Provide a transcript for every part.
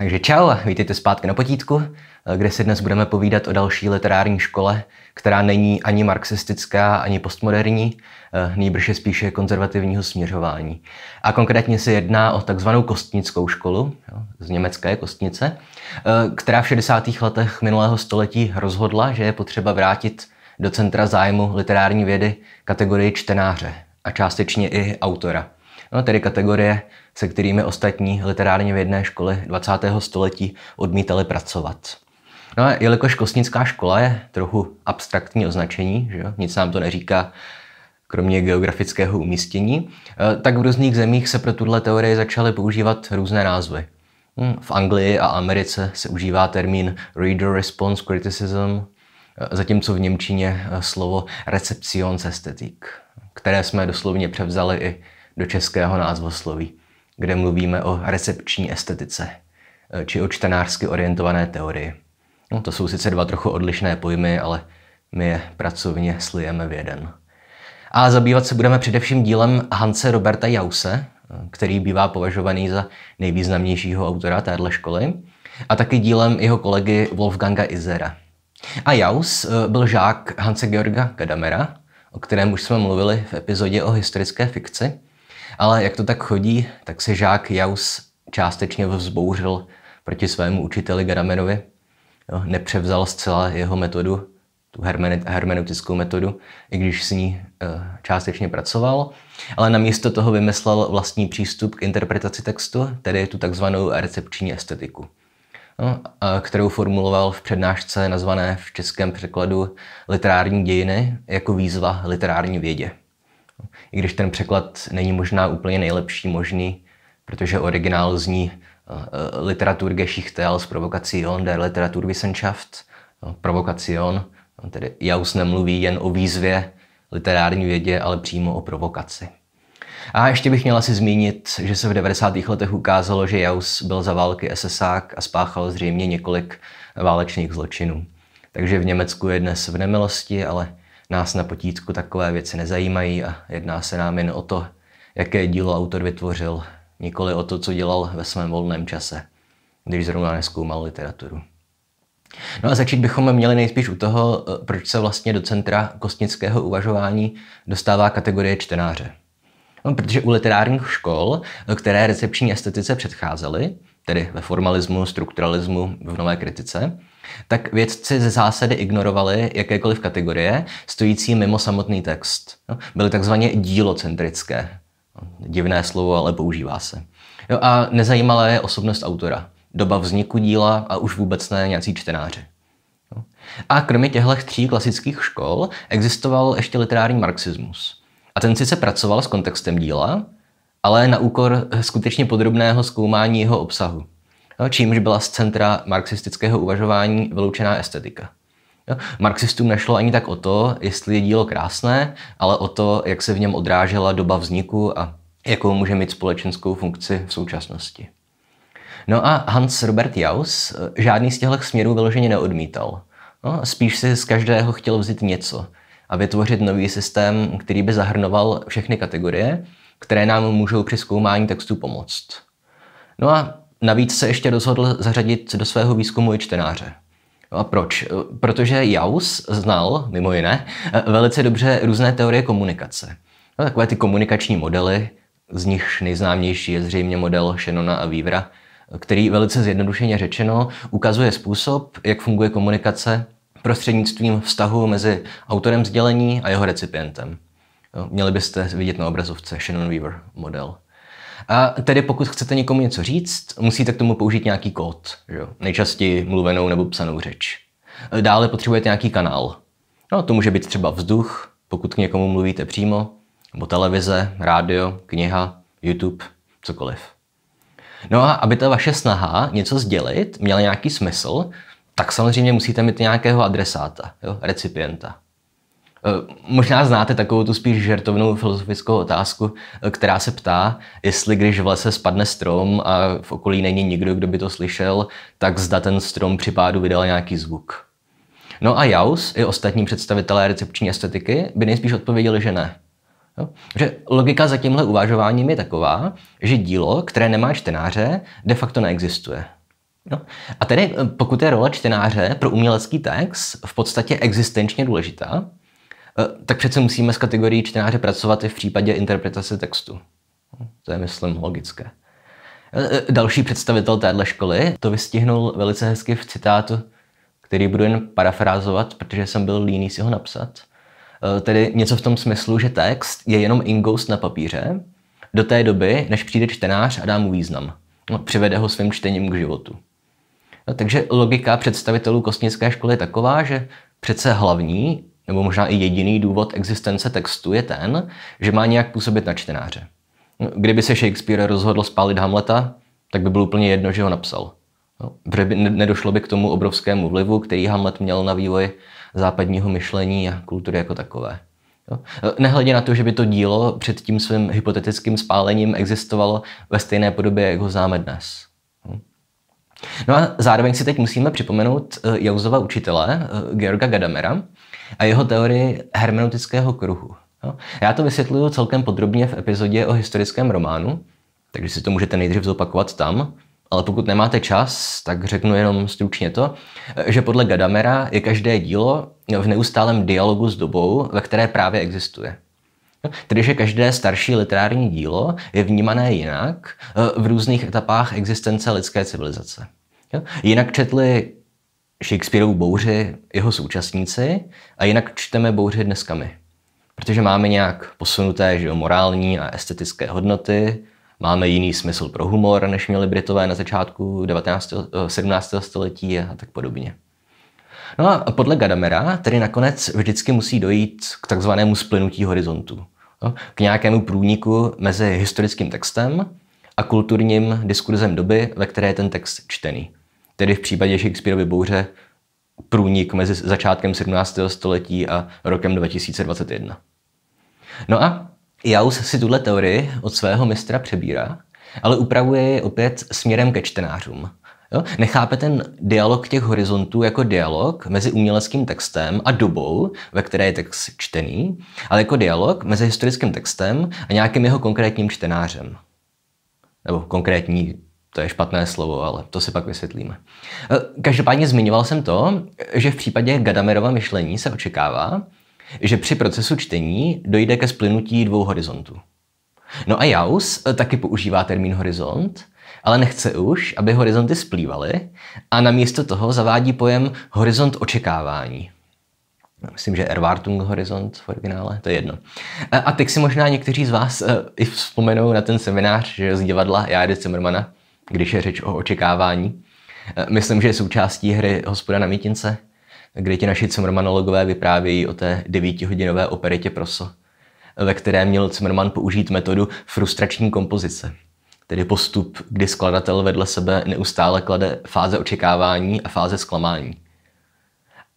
Takže čau a vítejte zpátky na potítku, eh, kde si dnes budeme povídat o další literární škole, která není ani marxistická, ani postmoderní, eh, nejbrž je spíše konzervativního směřování. A konkrétně se jedná o takzvanou kostnickou školu, jo, z německé kostnice, eh, která v 60. letech minulého století rozhodla, že je potřeba vrátit do centra zájmu literární vědy kategorii čtenáře a částečně i autora – no tedy kategorie, se kterými ostatní literárně v jedné škole 20. století odmítali pracovat. No a jelikož kostnická škola je trochu abstraktní označení, že jo? nic nám to neříká, kromě geografického umístění, eh, tak v různých zemích se pro tuhle teorii začaly používat různé názvy. Hm, v Anglii a Americe se užívá termín Reader Response Criticism, eh, zatímco v Němčině eh, slovo Reception Aesthetic, které jsme doslovně převzali i do českého názvosloví, kde mluvíme o recepční estetice eh, či o čtenářsky orientované teorii. No, to jsou sice dva trochu odlišné pojmy, ale my je pracovně slijeme v jeden. A zabývat se budeme především dílem Hanse Roberta Jause, eh, který bývá považovaný za nejvýznamnějšího autora téhle školy, a taky dílem jeho kolegy Wolfganga Izera. A Jaus eh, byl žák Hanse Georga Gadamera, o kterém už jsme mluvili v epizodě o historické fikci, ale jak to tak chodí, tak se žák Jaus částečně vzbouřil proti svému učiteli Gadamerovi. Jo, nepřevzal zcela jeho metodu, tu hermeneutickou metodu, i když s ní eh, částečně pracoval, ale namísto toho vymyslel vlastní přístup k interpretaci textu, tedy tu takzvanou recepční estetiku, no, kterou formuloval v přednášce nazvané v českém překladu Literární dějiny jako výzva literární vědě i když ten překlad není možná úplně nejlepší možný, protože originál zní eh, eh, Literaturgeschichte als Provokation der Literaturwissenschaft, no, provokacion, no, tedy Jaus nemluví jen o výzvě literární vědě, ale přímo o provokaci. A ještě bych měla si zmínit, že se v 90. letech ukázalo, že Jaus byl za války SSák a spáchal zřejmě několik válečných zločinů. Takže v Německu je dnes v nemilosti, ale nás na potítku takové věci nezajímají a jedná se nám jen o to, jaké dílo autor vytvořil, nikoli o to, co dělal ve svém volném čase, když zrovna neskoumal literaturu. No a začít bychom měli nejspíš u toho, eh, proč se vlastně do centra kostnického uvažování dostává kategorie čtenáře. No, protože u literárních škol, eh, které recepční estetice předcházely, tedy ve formalismu, strukturalismu, v nové kritice, tak vědci ze zásady ignorovali jakékoliv kategorie stojící mimo samotný text. Byly takzvaně dílocentrické. Divné slovo, ale používá se. Jo, a nezajímala je osobnost autora, doba vzniku díla a už vůbec ne nějací čtenáři. A kromě těchto tří klasických škol existoval ještě literární marxismus. A ten sice pracoval s kontextem díla, ale na úkor skutečně podrobného zkoumání jeho obsahu. No, čímž byla z centra marxistického uvažování vyloučená estetika. Marxistům nešlo ani tak o to, jestli je dílo krásné, ale o to, jak se v něm odrážela doba vzniku a jakou může mít společenskou funkci v současnosti. No a Hans Robert Jaus eh, žádný z těchto směrů vyloženě neodmítal. No, spíš si z každého chtěl vzít něco a vytvořit nový systém, který by zahrnoval všechny kategorie, které nám můžou při zkoumání textu pomoct. No a Navíc se ještě rozhodl zařadit do svého výzkumu i čtenáře. A proč? Protože Jaus znal, mimo jiné, velice dobře různé teorie komunikace. No, takové ty komunikační modely, z nich nejznámější je zřejmě model Shannona a Vívra, který velice zjednodušeně řečeno ukazuje způsob, jak funguje komunikace prostřednictvím vztahu mezi autorem sdělení a jeho recipientem. Měli byste vidět na obrazovce Shannon Weaver model. A tedy pokud chcete někomu něco říct, musíte k tomu použít nějaký kód, že? nejčastěji mluvenou nebo psanou řeč. Dále potřebujete nějaký kanál. No, to může být třeba vzduch, pokud k někomu mluvíte přímo, nebo televize, rádio, kniha, YouTube, cokoliv. No a aby ta vaše snaha něco sdělit měla nějaký smysl, tak samozřejmě musíte mít nějakého adresáta, jo, recipienta. Eh, možná znáte takovou tu spíš žertovnou filozofickou otázku, eh, která se ptá, jestli když v lese spadne strom a v okolí není nikdo, kdo by to slyšel, tak zda ten strom při pádu vydal nějaký zvuk. No a Jaus i ostatní představitelé recepční estetiky by nejspíš odpověděli, že ne. Jo? Že logika za tímhle uvažováním je taková, že dílo, které nemá čtenáře, de facto neexistuje. Jo? A tedy, eh, pokud je role čtenáře pro umělecký text v podstatě existenčně důležitá, Eh, tak přece musíme s kategorií čtenáře pracovat i v případě interpretace textu. To je, myslím, logické. Eh, eh, další představitel téhle školy to vystihnul velice hezky v citátu, který budu jen parafrázovat, protože jsem byl líný si ho napsat. Tedy něco v tom smyslu, že text je jenom ingoust na papíře do té doby, než přijde čtenář a dá mu význam. No, přivede ho svým čtením k životu. No, takže logika představitelů kostnické školy je taková, že přece hlavní nebo možná i jediný důvod existence textu je ten, že má nějak působit na čtenáře. No, kdyby se Shakespeare rozhodl spálit Hamleta, tak by bylo úplně jedno, že ho napsal. No, by nedošlo by k tomu obrovskému vlivu, který Hamlet měl na vývoj západního myšlení a kultury jako takové. Jo. No, nehledě na to, že by to dílo před tím svým hypotetickým spálením existovalo ve stejné podobě, jak ho známe dnes. Hm. No a zároveň si teď musíme připomenout eh, Jauzova učitele, eh, Georga Gadamera, a jeho teorii hermeneutického kruhu. Já to vysvětluju celkem podrobně v epizodě o historickém románu, takže si to můžete nejdřív zopakovat tam, ale pokud nemáte čas, tak řeknu jenom stručně to, že podle Gadamera je každé dílo v neustálém dialogu s dobou, ve které právě existuje. Tedy, že každé starší literární dílo je vnímané jinak eh, v různých etapách existence lidské civilizace. Jinak četli Shakespeareovu bouři jeho současníci a jinak čteme bouři dneska my. Protože máme nějak posunuté že jo, morální a estetické hodnoty, máme jiný smysl pro humor, než měli Britové na začátku 19, 17. Eh, století a tak podobně. No a podle Gadamera tedy nakonec vždycky musí dojít k takzvanému splynutí horizontu, no, k nějakému průniku mezi historickým textem a kulturním diskurzem doby, ve které je ten text čtený tedy v případě Shakespeareovy bouře průnik mezi začátkem 17. století a rokem 2021. No a Jaus si tuhle teorii od svého mistra přebírá, ale upravuje je opět směrem ke čtenářům. Jo? Nechápe ten dialog těch horizontů jako dialog mezi uměleckým textem a dobou, ve které je text čtený, ale jako dialog mezi historickým textem a nějakým jeho konkrétním čtenářem. Nebo konkrétní to je špatné slovo, ale to si pak vysvětlíme. Eh, každopádně zmiňoval jsem to, že v případě Gadamerova myšlení se očekává, že při procesu čtení dojde ke splynutí dvou horizontů. No a Jaus eh, taky používá termín horizont, ale nechce už, aby horizonty splývaly a namísto toho zavádí pojem horizont očekávání. Myslím, že Erwartung horizont v originále, to je jedno. Eh, a teď si možná někteří z vás i vzpomenou na ten seminář že z divadla Járy Zimmermana, když je řeč o očekávání. Eh, myslím, že je součástí hry Hospoda na mítince, kde ti naši cimrmanologové vyprávějí o té devítihodinové operitě Proso, ve které měl Cimrman použít metodu frustrační kompozice, tedy postup, kdy skladatel vedle sebe neustále klade fáze očekávání a fáze zklamání.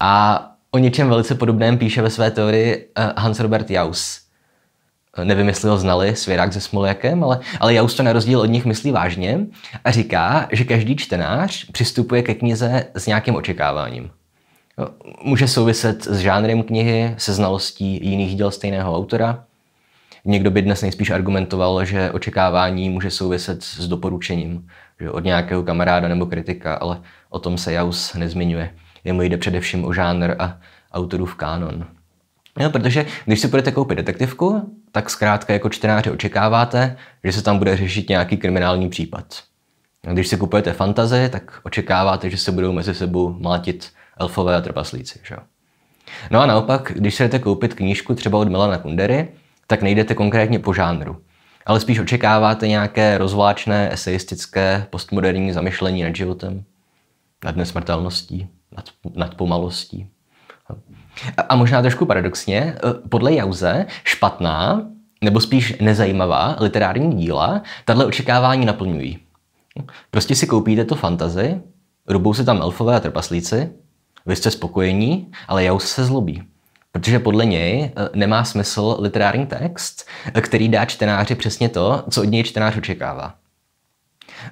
A o něčem velice podobném píše ve své teorii eh, Hans Robert Jauss, nevím, jestli ho znali, Svěrák se Smolekem, ale, ale už to na rozdíl od nich myslí vážně a říká, že každý čtenář přistupuje ke knize s nějakým očekáváním. Může souviset s žánrem knihy, se znalostí jiných děl stejného autora. Někdo by dnes nejspíš argumentoval, že očekávání může souviset s doporučením že od nějakého kamaráda nebo kritika, ale o tom se Jaus nezmiňuje. Jemu jde především o žánr a autorův kánon. No, protože když si budete koupit detektivku, tak zkrátka jako čtenáři očekáváte, že se tam bude řešit nějaký kriminální případ. Když si kupujete fantazy, tak očekáváte, že se budou mezi sebou mlátit elfové a trpaslíci. Že? No a naopak, když si jdete koupit knížku třeba od Milana Kundery, tak nejdete konkrétně po žánru, ale spíš očekáváte nějaké rozvláčné, eseistické, postmoderní zamyšlení nad životem, nad nesmrtelností, nad, nad pomalostí. A možná trošku paradoxně, eh, podle Jauze špatná, nebo spíš nezajímavá literární díla tato očekávání naplňují. Prostě si koupíte to fantazy, rubou se tam elfové a trpaslíci, vy jste spokojení, ale Jauze se zlobí. Protože podle něj eh, nemá smysl literární text, eh, který dá čtenáři přesně to, co od něj čtenář očekává.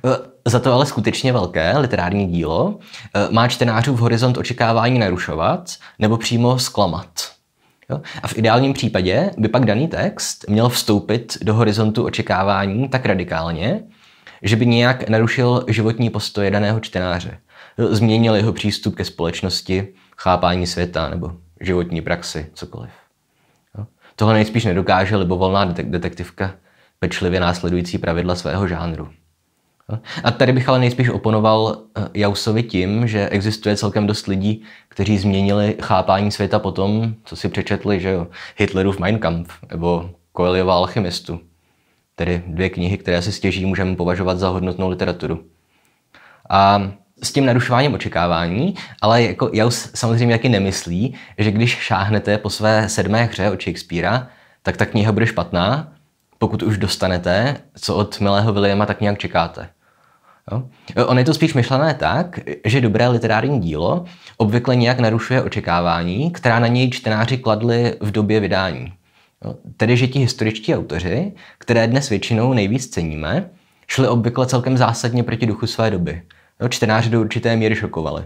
Eh, za to ale skutečně velké literární dílo eh, má čtenářův horizont očekávání narušovat nebo přímo zklamat. A v ideálním případě by pak daný text měl vstoupit do horizontu očekávání tak radikálně, že by nějak narušil životní postoje daného čtenáře. Eh, změnil jeho přístup ke společnosti, chápání světa nebo životní praxi, cokoliv. Tohle nejspíš nedokáže libovolná detektivka pečlivě následující pravidla svého žánru. A tady bych ale nejspíš oponoval eh, Jausovi tím, že existuje celkem dost lidí, kteří změnili chápání světa po tom, co si přečetli, že jo, Hitlerův Mein Kampf nebo Coelhova Alchymistu. Tedy dvě knihy, které si stěží můžeme považovat za hodnotnou literaturu. A s tím narušováním očekávání, ale jako Jaus samozřejmě taky nemyslí, že když šáhnete po své sedmé hře od Shakespearea, tak ta kniha bude špatná, pokud už dostanete, co od milého Williama tak nějak čekáte. Jo? On je to spíš myšlené tak, že dobré literární dílo obvykle nějak narušuje očekávání, která na něj čtenáři kladli v době vydání. Jo? Tedy, že ti historičtí autoři, které dnes většinou nejvíc ceníme, šli obvykle celkem zásadně proti duchu své doby. Jo? Čtenáři do určité míry šokovali.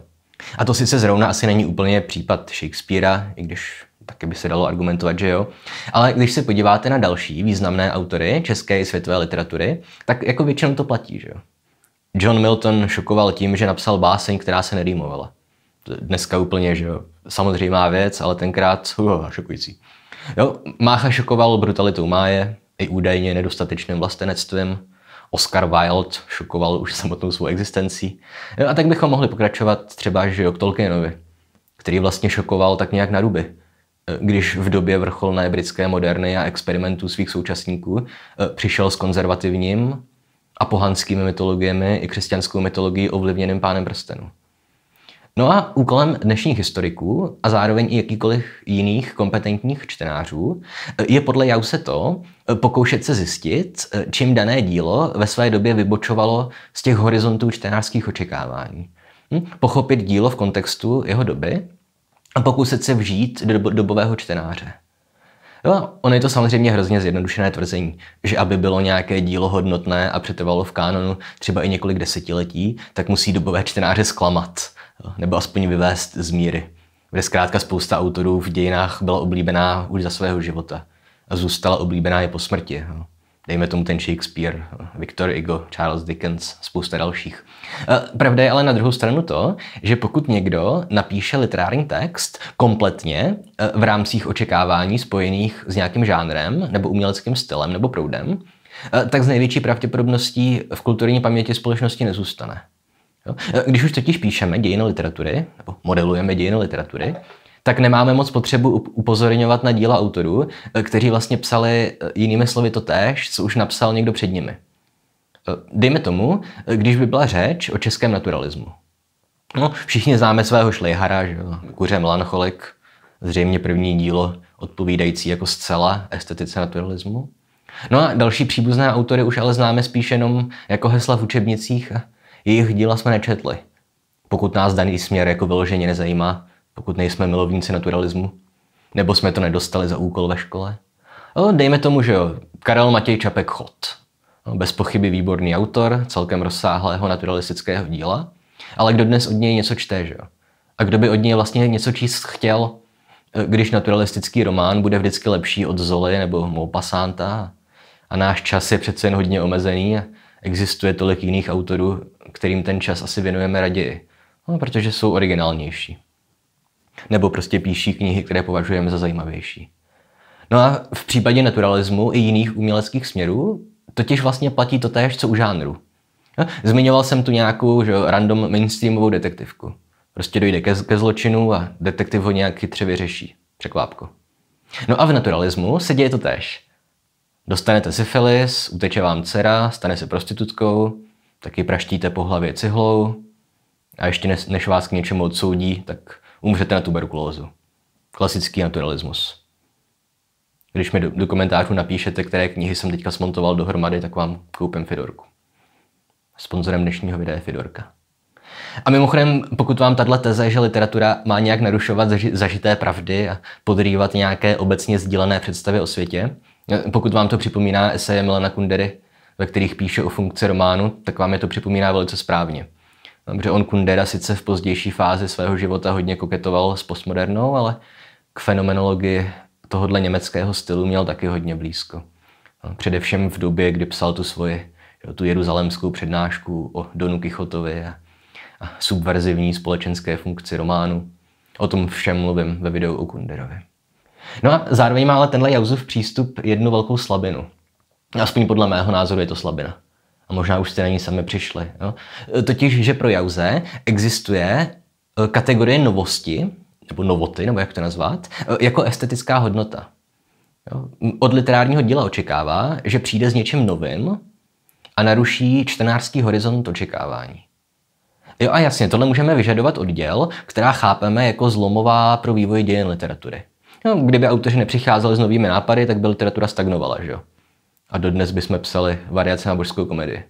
A to sice zrovna asi není úplně případ Shakespearea, i když taky by se dalo argumentovat, že jo. Ale když se podíváte na další významné autory české i světové literatury, tak jako většinou to platí, že jo. John Milton šokoval tím, že napsal báseň, která se nerýmovala. Dneska úplně, že jo, samozřejmá věc, ale tenkrát, uh, šokující. Jo, Mácha šokoval brutalitou máje, i údajně nedostatečným vlastenectvím. Oscar Wilde šokoval už samotnou svou existencí. Jo, a tak bychom mohli pokračovat třeba, že jo, k Tolkienovi, který vlastně šokoval tak nějak na ruby když v době vrcholné britské moderny a experimentů svých současníků eh, přišel s konzervativním a pohanskými mytologiemi i křesťanskou mytologií ovlivněným pánem prstenu. No a úkolem dnešních historiků a zároveň i jakýkoliv jiných kompetentních čtenářů eh, je podle Jause to eh, pokoušet se zjistit, čím dané dílo ve své době vybočovalo z těch horizontů čtenářských očekávání. Hm? Pochopit dílo v kontextu jeho doby a pokusit se vžít do dobového čtenáře. Jo, ono je to samozřejmě hrozně zjednodušené tvrzení, že aby bylo nějaké dílo hodnotné a přetrvalo v kánonu třeba i několik desetiletí, tak musí dobové čtenáře zklamat, jo, nebo aspoň vyvést z míry. Kde zkrátka spousta autorů v dějinách byla oblíbená už za svého života a zůstala oblíbená i po smrti. Jo dejme tomu ten Shakespeare, Victor Hugo, Charles Dickens, spousta dalších. Eh, pravda je ale na druhou stranu to, že pokud někdo napíše literární text kompletně eh, v rámcích očekávání spojených s nějakým žánrem nebo uměleckým stylem nebo proudem, eh, tak z největší pravděpodobností v kulturní paměti společnosti nezůstane. Když už totiž píšeme dějiny literatury, nebo modelujeme dějiny literatury, tak nemáme moc potřebu upozorňovat na díla autorů, eh, kteří vlastně psali eh, jinými slovy to též, co už napsal někdo před nimi. Eh, dejme tomu, když by byla řeč o českém naturalismu. No, všichni známe svého Šlejhara, že jo? Kuře Melancholik, zřejmě první dílo odpovídající jako zcela estetice naturalismu. No a další příbuzné autory už ale známe spíš jenom jako hesla v učebnicích a jejich díla jsme nečetli. Pokud nás daný směr jako vyloženě nezajímá, pokud nejsme milovníci naturalismu. Nebo jsme to nedostali za úkol ve škole. No, dejme tomu, že jo, Karel Matěj Čapek Chod. No, bez pochyby výborný autor celkem rozsáhlého naturalistického díla, ale kdo dnes od něj něco čte, že jo? A kdo by od něj vlastně něco číst chtěl, e, když naturalistický román bude vždycky lepší od Zoli nebo Maupassanta. A náš čas je přece jen hodně omezený a existuje tolik jiných autorů, kterým ten čas asi věnujeme raději, no, protože jsou originálnější. Nebo prostě píší knihy, které považujeme za zajímavější. No a v případě naturalismu i jiných uměleckých směrů totiž vlastně platí to též, co u žánru. No, zmiňoval jsem tu nějakou že, random mainstreamovou detektivku. Prostě dojde ke, ke zločinu a detektiv ho nějak chytře vyřeší. Překvápko. No a v naturalismu se děje to též. Dostanete syfilis, uteče vám dcera, stane se prostitutkou, taky praštíte po hlavě cihlou a ještě než vás k něčemu odsoudí, tak umřete na tuberkulózu. Klasický naturalismus. Když mi do, do komentářů napíšete, které knihy jsem teďka smontoval dohromady, tak vám koupím Fidorku. Sponzorem dnešního videa je Fidorka. A mimochodem, pokud vám tahle teze, že literatura má nějak narušovat zaži- zažité pravdy a podrývat nějaké obecně sdílené představy o světě, pokud vám to připomíná eseje Milana Kundery, ve kterých píše o funkci románu, tak vám je to připomíná velice správně. Protože on Kundera sice v pozdější fázi svého života hodně koketoval s postmodernou, ale k fenomenologii tohohle německého stylu měl taky hodně blízko. Především v době, kdy psal tu svoji, tu jeruzalemskou přednášku o Donu Kichotovi a, a subverzivní společenské funkci románu. O tom všem mluvím ve videu o Kunderovi. No a zároveň má ale tenhle Jauzův přístup jednu velkou slabinu. Aspoň podle mého názoru je to slabina. A možná už jste na ní sami přišli. Jo? Totiž, že pro Jauze existuje e, kategorie novosti, nebo novoty, nebo jak to nazvat, e, jako estetická hodnota. Jo? Od literárního díla očekává, že přijde s něčím novým a naruší čtenářský horizont očekávání. Jo a jasně, tohle můžeme vyžadovat od děl, která chápeme jako zlomová pro vývoj dějin literatury. No, kdyby autoři nepřicházeli s novými nápady, tak by literatura stagnovala, že jo? a dodnes bychom psali variace na božskou komedii.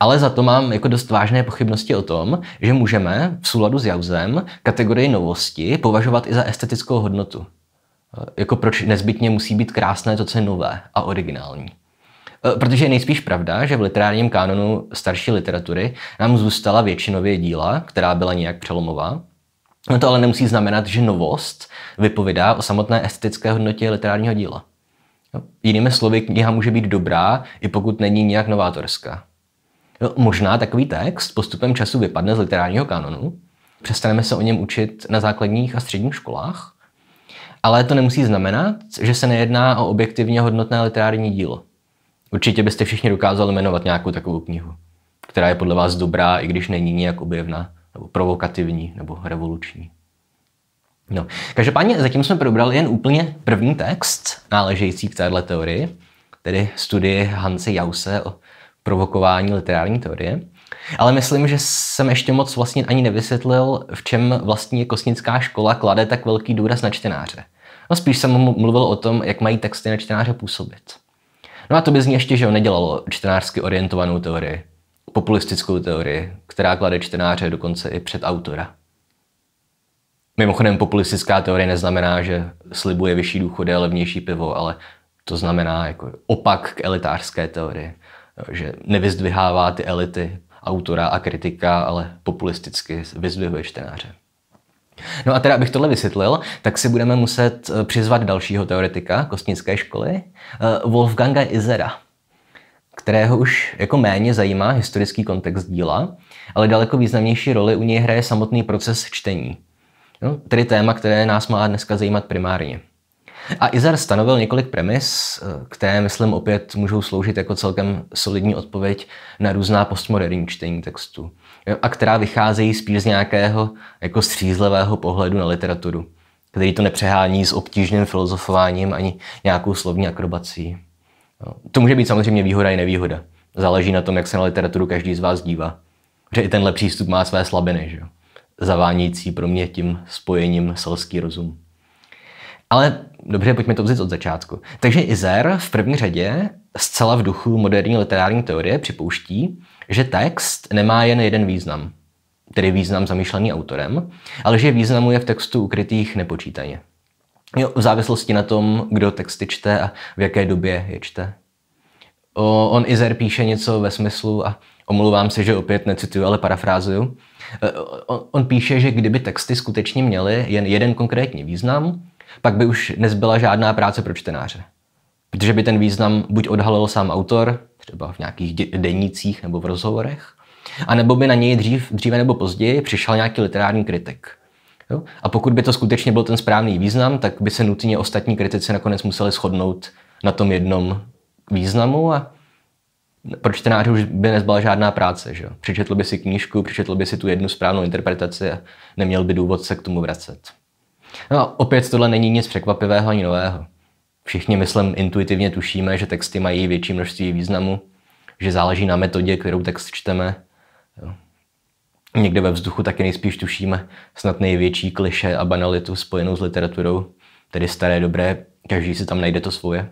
Ale za to mám jako dost vážné pochybnosti o tom, že můžeme v souladu s Jauzem kategorii novosti považovat i za estetickou hodnotu. Jako proč nezbytně musí být krásné to, co je nové a originální. E, protože je nejspíš pravda, že v literárním kánonu starší literatury nám zůstala většinově díla, která byla nějak přelomová. No to ale nemusí znamenat, že novost vypovídá o samotné estetické hodnotě literárního díla. No, jinými slovy, kniha může být dobrá, i pokud není nějak novátorská. No, možná takový text postupem času vypadne z literárního kanonu, přestaneme se o něm učit na základních a středních školách, ale to nemusí znamenat, že se nejedná o objektivně hodnotné literární dílo. Určitě byste všichni dokázali jmenovat nějakou takovou knihu, která je podle vás dobrá, i když není nějak objevná, nebo provokativní, nebo revoluční. No. Každopádně zatím jsme probrali jen úplně první text náležející k téhle teorii, tedy studii Hanse Jause o provokování literární teorie. Ale myslím, že jsem ještě moc vlastně ani nevysvětlil, v čem vlastně kosnická škola klade tak velký důraz na čtenáře. No spíš jsem mluvil o tom, jak mají texty na čtenáře působit. No a to by z ní ještě, že jo, nedělalo čtenářsky orientovanou teorii, populistickou teorii, která klade čtenáře dokonce i před autora. Mimochodem populistická teorie neznamená, že slibuje vyšší důchody a levnější pivo, ale to znamená jako opak k elitářské teorii, že nevyzdvihává ty elity autora a kritika, ale populisticky vyzdvihuje čtenáře. No a teda, abych tohle vysvětlil, tak si budeme muset eh, přizvat dalšího teoretika kostnické školy, eh, Wolfganga Izera, kterého už jako méně zajímá historický kontext díla, ale daleko významnější roli u něj hraje samotný proces čtení. No, tedy téma, které nás má dneska zajímat primárně. A Izar stanovil několik premis, eh, které, myslím, opět můžou sloužit jako celkem solidní odpověď na různá postmoderní čtení textu. A která vycházejí spíš z nějakého jako střízlivého pohledu na literaturu, který to nepřehání s obtížným filozofováním ani nějakou slovní akrobací. To může být samozřejmě výhoda i nevýhoda. Záleží na tom, jak se na literaturu každý z vás dívá. Že i tenhle přístup má své slabiny, že jo? zavánějící pro mě tím spojením selský rozum. Ale dobře, pojďme to vzít od začátku. Takže Izer v první řadě zcela v duchu moderní literární teorie připouští, že text nemá jen jeden význam, tedy význam zamýšlený autorem, ale že významu je v textu ukrytých nepočítaně. Jo, v závislosti na tom, kdo texty čte a v jaké době je čte. O, on Izer píše něco ve smyslu a Omlouvám se, že opět necituju, ale parafrázuju. E, on, píše, že kdyby texty skutečně měly jen jeden konkrétní význam, pak by už nezbyla žádná práce pro čtenáře. Protože by ten význam buď odhalil sám autor, třeba v nějakých dennících nebo v rozhovorech, anebo by na něj dřív, dříve nebo později přišel nějaký literární kritik. Jo? A pokud by to skutečně byl ten správný význam, tak by se nutně ostatní kritici nakonec museli shodnout na tom jednom významu a pro čtenáře už by nezbala žádná práce. Že? Přečetl by si knížku, přečetl by si tu jednu správnou interpretaci a neměl by důvod se k tomu vracet. No a opět tohle není nic překvapivého ani nového. Všichni, myslím, intuitivně tušíme, že texty mají větší množství významu, že záleží na metodě, kterou text čteme. Jo. Někde ve vzduchu taky nejspíš tušíme snad největší kliše a banalitu spojenou s literaturou, tedy staré dobré, každý si tam najde to svoje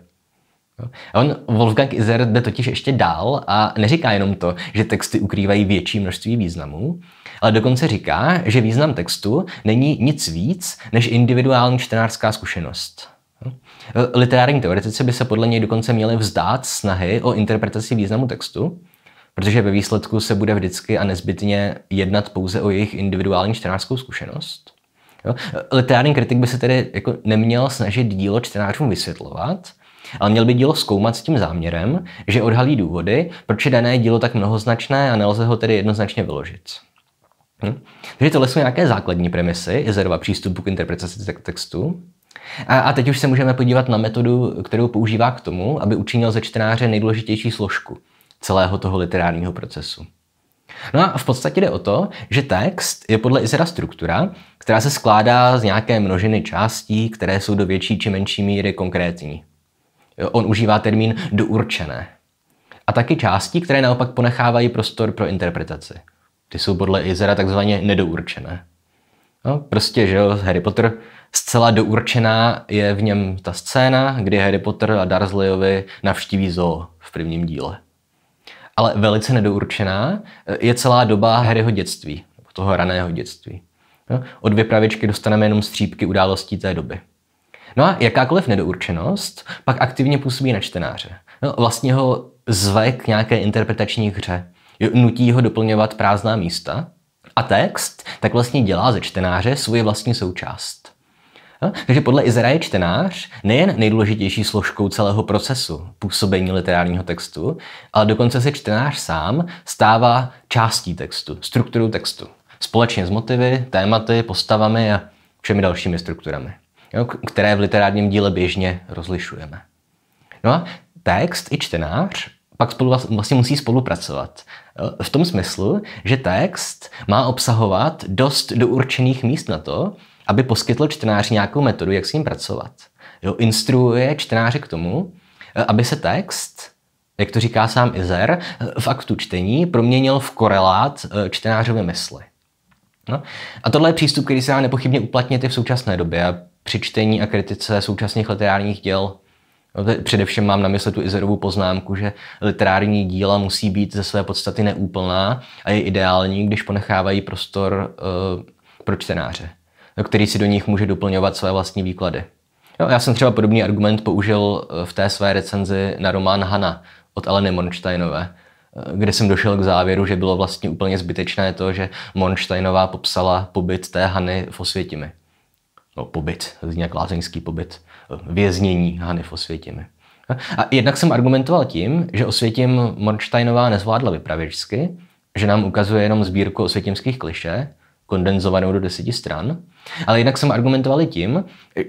on, Wolfgang Iser jde totiž ještě dál a neříká jenom to, že texty ukrývají větší množství významů, ale dokonce říká, že význam textu není nic víc než individuální čtenářská zkušenost. E, literární teoretici by se podle něj dokonce měli vzdát snahy o interpretaci významu textu, protože ve výsledku se bude vždycky a nezbytně jednat pouze o jejich individuální čtenářskou zkušenost. Jo? E, literární kritik by se tedy jako neměl snažit dílo čtenářům vysvětlovat, ale měl by dílo zkoumat s tím záměrem, že odhalí důvody, proč je dané dílo tak mnohoznačné a nelze ho tedy jednoznačně vyložit. Hm? Takže tohle jsou nějaké základní premisy Izerova přístupu k interpretaci textu. A, a teď už se můžeme podívat na metodu, kterou používá k tomu, aby učinil ze čtenáře nejdůležitější složku celého toho literárního procesu. No a v podstatě jde o to, že text je podle Izera struktura, která se skládá z nějaké množiny částí, které jsou do větší či menší míry konkrétní on užívá termín dourčené. A taky části, které naopak ponechávají prostor pro interpretaci. Ty jsou podle Izera takzvaně nedourčené. No, prostě, že jo, Harry Potter zcela dourčená je v něm ta scéna, kdy Harry Potter a Dursleyovi navštíví zoo v prvním díle. Ale velice nedourčená eh, je celá doba Harryho dětství, toho raného dětství. No, od vypravičky dostaneme jenom střípky událostí té doby. No a jakákoliv nedourčenost pak aktivně působí na čtenáře. No, vlastně ho zve k nějaké interpretační hře. Nutí ho doplňovat prázdná místa a text tak vlastně dělá ze čtenáře svoji vlastní součást. No, takže podle Izera je čtenář nejen nejdůležitější složkou celého procesu působení literárního textu, ale dokonce se čtenář sám stává částí textu, strukturou textu, společně s motivy, tématy, postavami a všemi dalšími strukturami jo, které v literárním díle běžně rozlišujeme. No a text i čtenář pak spolu vlastně musí spolupracovat. E, v tom smyslu, že text má obsahovat dost do určených míst na to, aby poskytl čtenáři nějakou metodu, jak s ním pracovat. Jo, instruuje čtenáře k tomu, e, aby se text, jak to říká sám Izer, e, v aktu čtení proměnil v korelát čtenářovy mysli. No. A tohle je přístup, který se nám nepochybně uplatnit i v současné době při čtení a kritice současných literárních děl. No, především mám na mysli tu Izerovu poznámku, že literární díla musí být ze své podstaty neúplná a je ideální, když ponechávají prostor uh, pro čtenáře, no, který si do nich může doplňovat své vlastní výklady. Jo, já jsem třeba podobný argument použil eh, v té své recenzi na román Hana od Aleny Monštajnové, eh, kde jsem došel k závěru, že bylo vlastně úplně zbytečné to, že Monštajnová popsala pobyt té Hany v Osvětimi no, pobyt, nějak lázeňský pobyt, věznění Hany v Osvětimi. A jednak jsem argumentoval tím, že Osvětim Mordštajnová nezvládla vypravěčsky, že nám ukazuje jenom sbírku osvětimských kliše, kondenzovanou do deseti stran, ale jednak jsem argumentoval i tím,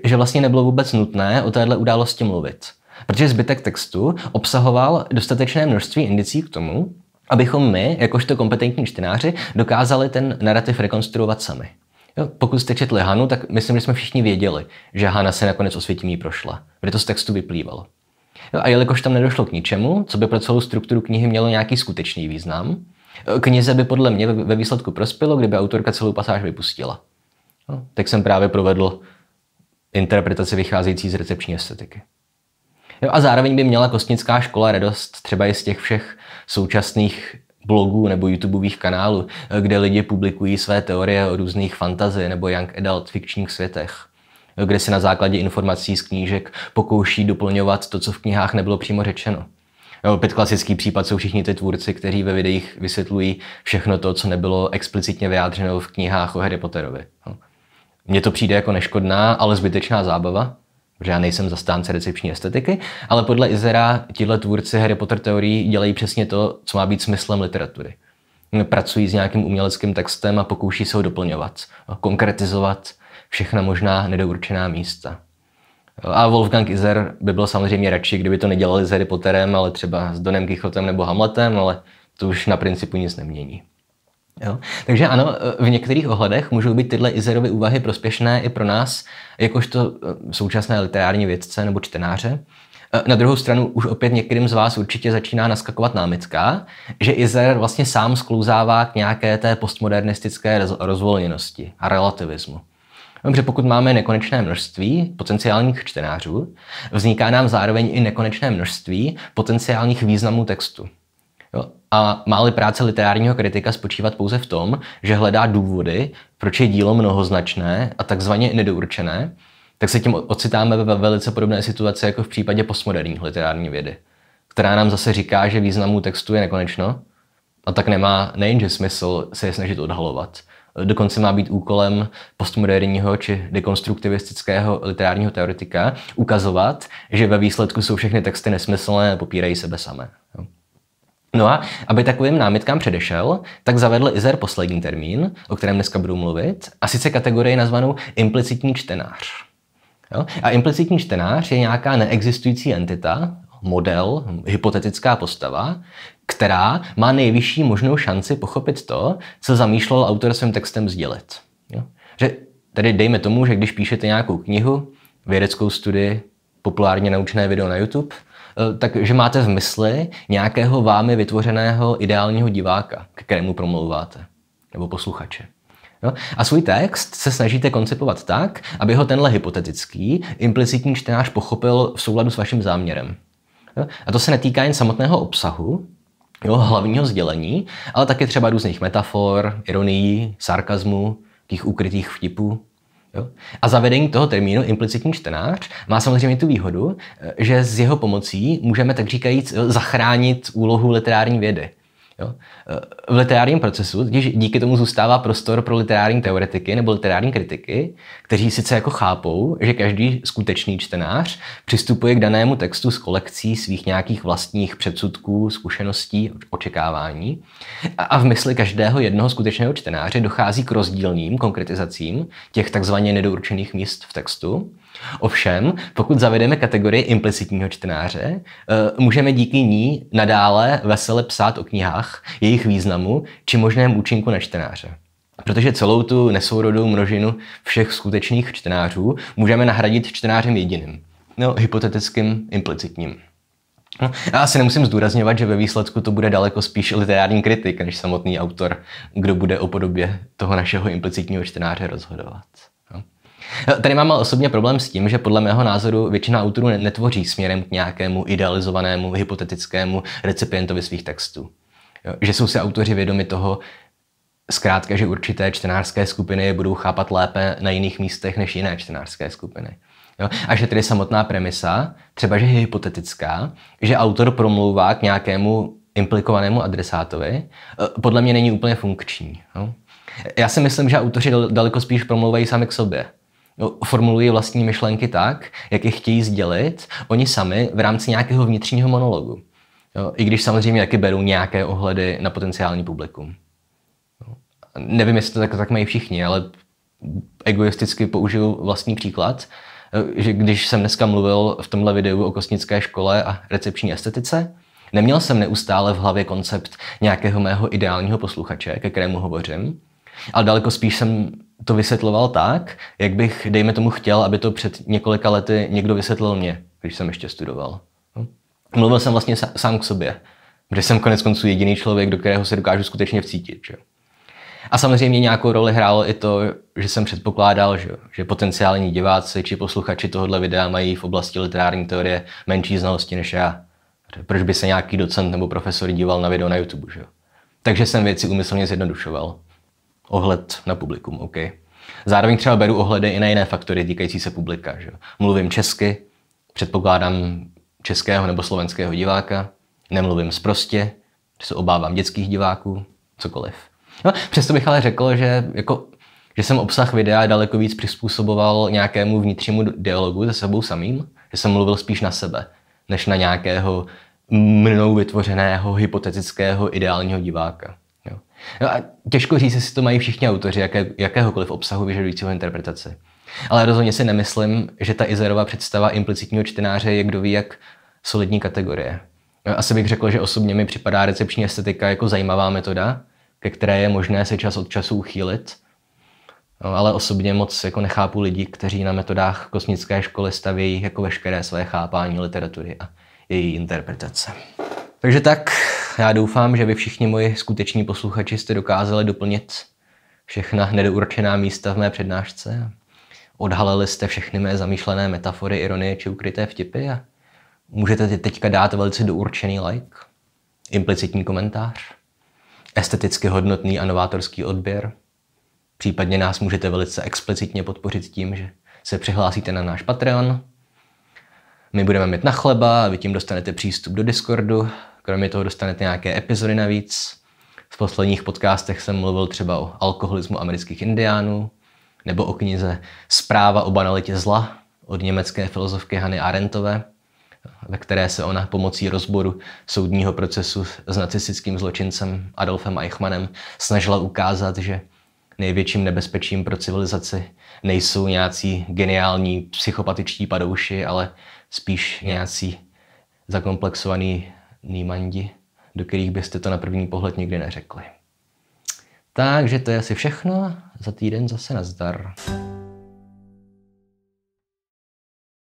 že vlastně nebylo vůbec nutné o téhle události mluvit, protože zbytek textu obsahoval dostatečné množství indicí k tomu, abychom my, jakožto kompetentní čtenáři, dokázali ten narrativ rekonstruovat sami. Jo, pokud jste četli Hanu, tak myslím, že jsme všichni věděli, že Hana se nakonec osvětimí prošla, protože to z textu vyplývalo. Jo, a jelikož tam nedošlo k ničemu, co by pro celou strukturu knihy mělo nějaký skutečný význam, eh, knize by podle mě ve výsledku prospělo, kdyby autorka celou pasáž vypustila. Jo, tak jsem právě provedl interpretaci vycházející z recepční estetiky. Jo, a zároveň by měla kostnická škola radost třeba i z těch všech současných blogů nebo YouTubeových kanálů, eh, kde lidi publikují své teorie o různých fantazie nebo young adult fikčních světech eh, kde si na základě informací z knížek pokouší doplňovat to, co v knihách nebylo přímo řečeno. Opět klasický případ jsou všichni ty tvůrci, kteří ve videích vysvětlují všechno to, co nebylo explicitně vyjádřeno v knihách o Harry Potterovi. Mně to přijde jako neškodná, ale zbytečná zábava, protože já nejsem zastánce recepční estetiky, ale podle Izera tihle tvůrci Harry Potter teorií dělají přesně to, co má být smyslem literatury. Pracují s nějakým uměleckým textem a pokouší se ho doplňovat, konkretizovat všechna možná nedourčená místa. A Wolfgang Izer by byl samozřejmě radši, kdyby to nedělali s Harry Potterem, ale třeba s Donem Kichotem nebo Hamletem, ale to už na principu nic nemění. Jo? Takže ano, v některých ohledech můžou být tyhle Izerovy úvahy prospěšné i pro nás, jakožto eh, současné literární vědce nebo čtenáře. Eh, na druhou stranu už opět některým z vás určitě začíná naskakovat námitka, že Izer vlastně sám sklouzává k nějaké té postmodernistické rozvolněnosti a relativismu. Dobře, pokud máme nekonečné množství potenciálních čtenářů, vzniká nám zároveň i nekonečné množství potenciálních významů textu. Jo. A máli práce literárního kritika spočívat pouze v tom, že hledá důvody, proč je dílo mnohoznačné a takzvaně nedourčené, tak se tím ocitáme ve velice podobné situaci jako v případě postmoderní literární vědy, která nám zase říká, že významů textu je nekonečno a tak nemá nejenže smysl se je snažit odhalovat, dokonce má být úkolem postmoderního či dekonstruktivistického literárního teoretika ukazovat, že ve výsledku jsou všechny texty nesmyslné a popírají sebe samé. Jo. No a aby takovým námitkám předešel, tak zavedl Izer poslední termín, o kterém dneska budu mluvit, a sice kategorii nazvanou implicitní čtenář. Jo? A implicitní čtenář je nějaká neexistující entita, model, hypotetická postava, která má nejvyšší možnou šanci pochopit to, co zamýšlel autor svým textem sdělit. Jo? Že tady dejme tomu, že když píšete nějakou knihu, vědeckou studii, populárně naučné video na YouTube, Eh, takže máte v mysli nějakého vámi vytvořeného ideálního diváka, k kterému promlouváte, nebo posluchače. No, a svůj text se snažíte koncipovat tak, aby ho tenhle hypotetický, implicitní čtenář pochopil v souladu s vaším záměrem. No, a to se netýká jen samotného obsahu, jo, hlavního sdělení, ale také třeba různých metafor, ironií, sarkazmu, těch ukrytých vtipů. Jo? A zavedení toho termínu implicitní čtenář má samozřejmě tu výhodu, eh, že s jeho pomocí můžeme tak říkajíc zachránit úlohu literární vědy. Jo? Eh, v literárním procesu když díky tomu zůstává prostor pro literární teoretiky nebo literární kritiky, kteří sice jako chápou, že každý skutečný čtenář přistupuje k danému textu s kolekcí svých nějakých vlastních předsudků, zkušeností, očekávání a v mysli každého jednoho skutečného čtenáře dochází k rozdílným konkretizacím těch takzvaně nedourčených míst v textu Ovšem, pokud zavedeme kategorii implicitního čtenáře, eh, můžeme díky ní nadále vesele psát o knihách, jejich významu či možném účinku na čtenáře. Protože celou tu nesourodou množinu všech skutečných čtenářů můžeme nahradit čtenářem jediným, no hypotetickým implicitním. No, já asi nemusím zdůrazňovat, že ve výsledku to bude daleko spíš literární kritik, než samotný autor, kdo bude o podobě toho našeho implicitního čtenáře rozhodovat. No. Tady mám ale osobně problém s tím, že podle mého názoru většina autorů netvoří směrem k nějakému idealizovanému, hypotetickému recipientovi svých textů. že jsou si autoři vědomi toho, zkrátka, že určité čtenářské skupiny je budou chápat lépe na jiných místech než jiné čtenářské skupiny. Jo? A že tedy samotná premisa, třeba že je hypotetická, že autor promlouvá k nějakému implikovanému adresátovi, eh, podle mě není úplně funkční. Jo? Já si myslím, že autoři daleko spíš promlouvají sami k sobě formulují vlastní myšlenky tak, jak je chtějí sdělit oni sami v rámci nějakého vnitřního monologu. Jo, I když samozřejmě taky berou nějaké ohledy na potenciální publikum. Jo. Nevím, jestli to tak, tak mají všichni, ale egoisticky použiju vlastní příklad, že když jsem dneska mluvil v tomhle videu o kosnické škole a recepční estetice, neměl jsem neustále v hlavě koncept nějakého mého ideálního posluchače, ke kterému hovořím, ale daleko spíš jsem to vysvětloval tak, jak bych, dejme tomu, chtěl, aby to před několika lety někdo vysvětlil mě, když jsem ještě studoval. No. Mluvil jsem vlastně sám k sobě, protože jsem konec konců jediný člověk, do kterého se dokážu skutečně vcítit. Že? A samozřejmě nějakou roli hrálo i to, že jsem předpokládal, že, že potenciální diváci či posluchači tohohle videa mají v oblasti literární teorie menší znalosti než já. Proč by se nějaký docent nebo profesor díval na video na YouTube, že? Takže jsem věci úmyslně zjednodušoval ohled na publikum, OK. Zároveň třeba beru ohledy i na jiné faktory týkající se publika. Že? Mluvím česky, předpokládám českého nebo slovenského diváka, nemluvím že se obávám dětských diváků, cokoliv. No, přesto bych ale řekl, že, jako, že jsem obsah videa daleko víc přizpůsoboval nějakému vnitřnímu dialogu se sebou samým, že jsem mluvil spíš na sebe, než na nějakého mnou vytvořeného hypotetického ideálního diváka. No a těžko říct, jestli to mají všichni autoři jaké, jakéhokoliv obsahu vyžadujícího interpretace. Ale rozhodně si nemyslím, že ta Izerova představa implicitního čtenáře je kdo ví jak solidní kategorie. No, asi bych řekl, že osobně mi připadá recepční estetika jako zajímavá metoda, ke které je možné se čas od času uchýlit, no, ale osobně moc jako nechápu lidí, kteří na metodách kosmické školy stavějí jako veškeré své chápání literatury a její interpretace. Takže tak, já doufám, že vy všichni moji skuteční posluchači jste dokázali doplnit všechna nedourčená místa v mé přednášce. Odhalili jste všechny mé zamýšlené metafory, ironie či ukryté vtipy a můžete teďka dát velice dourčený like, implicitní komentář, esteticky hodnotný a novátorský odběr. Případně nás můžete velice explicitně podpořit tím, že se přihlásíte na náš Patreon. My budeme mít na chleba, vy tím dostanete přístup do Discordu, Kromě toho dostanete nějaké epizody navíc. V posledních podcastech jsem mluvil třeba o alkoholismu amerických indiánů, nebo o knize Zpráva o banalitě zla od německé filozofky Hany Arendtové, ve které se ona pomocí rozboru soudního procesu s nacistickým zločincem Adolfem Eichmannem snažila ukázat, že největším nebezpečím pro civilizaci nejsou nějací geniální psychopatičtí padouši, ale spíš nějací zakomplexovaný nímandi, do kterých byste to na první pohled nikdy neřekli. Takže to je asi všechno. Za týden zase nazdar. zdar.